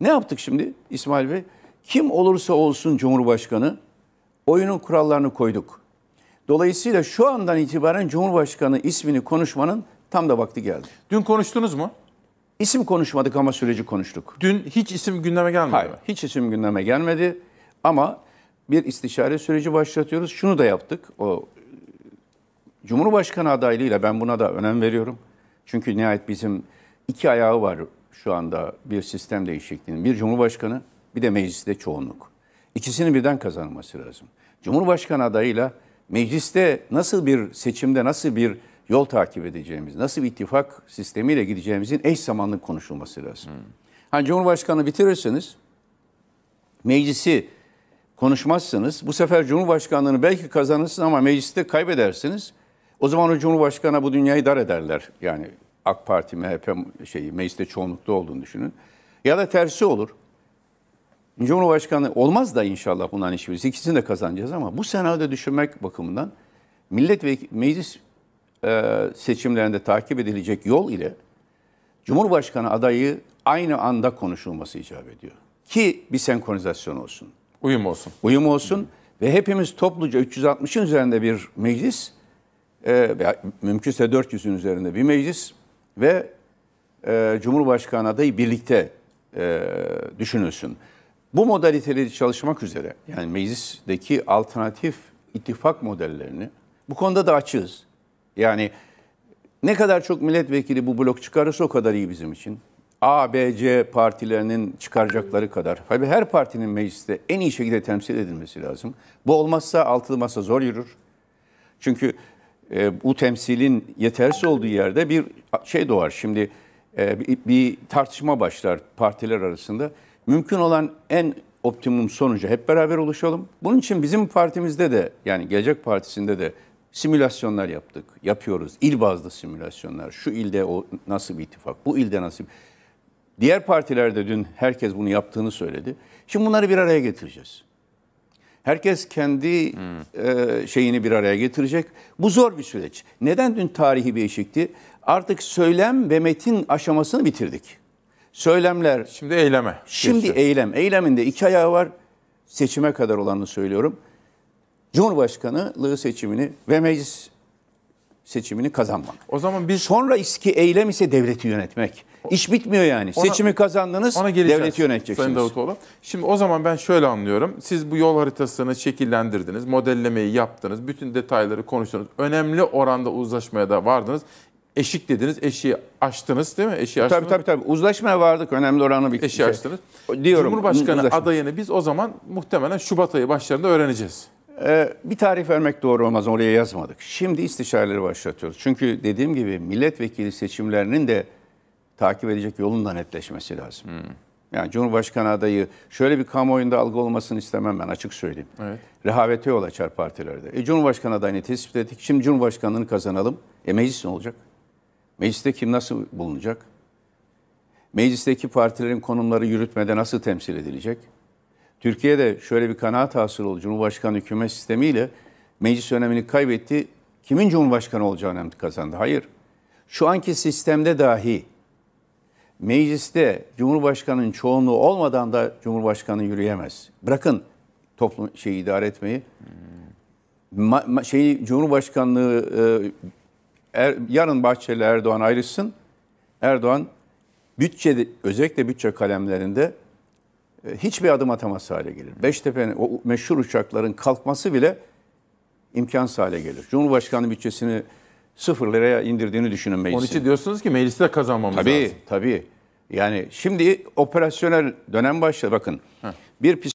Ne yaptık şimdi İsmail Bey? Kim olursa olsun Cumhurbaşkanı oyunun kurallarını koyduk. Dolayısıyla şu andan itibaren Cumhurbaşkanı ismini konuşmanın tam da vakti geldi. Dün konuştunuz mu? İsim konuşmadık ama süreci konuştuk. Dün hiç isim gündeme gelmedi Hayır, mi? hiç isim gündeme gelmedi ama bir istişare süreci başlatıyoruz. Şunu da yaptık. O e, Cumhurbaşkanı adaylığıyla ben buna da önem veriyorum. Çünkü nihayet bizim iki ayağı var şu anda bir sistem değişikliğinin bir cumhurbaşkanı bir de mecliste çoğunluk. İkisini birden kazanması lazım. Cumhurbaşkanı adayıyla mecliste nasıl bir seçimde nasıl bir yol takip edeceğimiz, nasıl bir ittifak sistemiyle gideceğimizin eş zamanlı konuşulması lazım. Hmm. Hani Cumhurbaşkanı bitirirsiniz meclisi konuşmazsınız, bu sefer Cumhurbaşkanlığını belki kazanırsınız ama mecliste kaybedersiniz. O zaman o Cumhurbaşkanı bu dünyayı dar ederler. Yani AK Parti, MHP şeyi mecliste çoğunlukta olduğunu düşünün. Ya da tersi olur. Cumhurbaşkanı olmaz da inşallah bundan hiçbirisi. İkisini de kazanacağız ama bu senaryoda düşünmek bakımından millet ve meclis e, seçimlerinde takip edilecek yol ile Cumhurbaşkanı adayı aynı anda konuşulması icap ediyor. Ki bir senkronizasyon olsun. Uyum olsun. Uyum olsun Hı. ve hepimiz topluca 360'ın üzerinde bir meclis e, veya mümkünse 400'ün üzerinde bir meclis ve e, Cumhurbaşkanı adayı birlikte e, düşünülsün. Bu modaliteleri çalışmak üzere yani meclisteki alternatif ittifak modellerini bu konuda da açığız. Yani ne kadar çok milletvekili bu blok çıkarırsa o kadar iyi bizim için. A, B, C partilerinin çıkaracakları kadar. Tabii her partinin mecliste en iyi şekilde temsil edilmesi lazım. Bu olmazsa altılı masa zor yürür. Çünkü e, bu temsilin yetersiz olduğu yerde bir şey doğar. Şimdi e, bir, tartışma başlar partiler arasında. Mümkün olan en optimum sonucu hep beraber ulaşalım. Bunun için bizim partimizde de yani Gelecek Partisi'nde de simülasyonlar yaptık, yapıyoruz. İl bazlı simülasyonlar. Şu ilde o nasıl bir ittifak, bu ilde nasıl bir... Diğer partilerde dün herkes bunu yaptığını söyledi. Şimdi bunları bir araya getireceğiz. Herkes kendi hmm. e, şeyini bir araya getirecek. Bu zor bir süreç. Neden dün tarihi bir eşikti? Artık söylem ve metin aşamasını bitirdik. Söylemler... Şimdi eyleme. Şimdi geçiyor. eylem. Eyleminde iki ayağı var. Seçime kadar olanı söylüyorum. Cumhurbaşkanılığı seçimini ve meclis seçimini kazanmak. O zaman biz sonra iski eylem ise devleti yönetmek. İş bitmiyor yani. Ona, Seçimi kazandınız, ona devleti yöneteceksiniz. Sayın Davutoğlu. Şimdi o zaman ben şöyle anlıyorum. Siz bu yol haritasını şekillendirdiniz, modellemeyi yaptınız, bütün detayları konuştunuz. Önemli oranda uzlaşmaya da vardınız. Eşik dediniz, eşiği açtınız değil mi? Eşiği tabii, aştınız. Tabii tabii tabii. Uzlaşmaya vardık. Önemli oranı bir Eşiği şey. açtınız. Diyorum. Cumhurbaşkanı uzlaşma. adayını biz o zaman muhtemelen Şubat ayı başlarında öğreneceğiz. Ee, bir tarih vermek doğru olmaz oraya yazmadık. Şimdi istişareleri başlatıyoruz. Çünkü dediğim gibi milletvekili seçimlerinin de takip edecek yolundan netleşmesi lazım. Hmm. Yani Cumhurbaşkanı adayı şöyle bir kamuoyunda algı olmasını istemem ben açık söyleyeyim. Evet. Rehavete yol açar partilerde. E, Cumhurbaşkanı adayını tespit ettik. Şimdi Cumhurbaşkanlığını kazanalım. E meclis ne olacak? Mecliste kim nasıl bulunacak? Meclisteki partilerin konumları yürütmede nasıl temsil edilecek? Türkiye'de şöyle bir kanaat hasıl oldu. Cumhurbaşkanı hükümet sistemiyle meclis önemini kaybetti. Kimin cumhurbaşkanı olacağı önemli kazandı. Hayır. Şu anki sistemde dahi mecliste Cumhurbaşkanı'nın çoğunluğu olmadan da Cumhurbaşkanı yürüyemez. Bırakın toplum şeyi idare etmeyi. Ma, ma, şeyi Cumhurbaşkanlığı e, er, yarın Bahçeli Erdoğan ayrılsın. Erdoğan bütçe özellikle bütçe kalemlerinde e, hiçbir adım atamaz hale gelir. Beştepe'nin o meşhur uçakların kalkması bile imkansız hale gelir. Cumhurbaşkanı bütçesini sıfır liraya indirdiğini düşünün meclisin. Onun için diyorsunuz ki mecliste kazanmamız tabii, lazım. Tabii tabii. Yani şimdi operasyonel dönem başladı. Bakın Heh. bir pis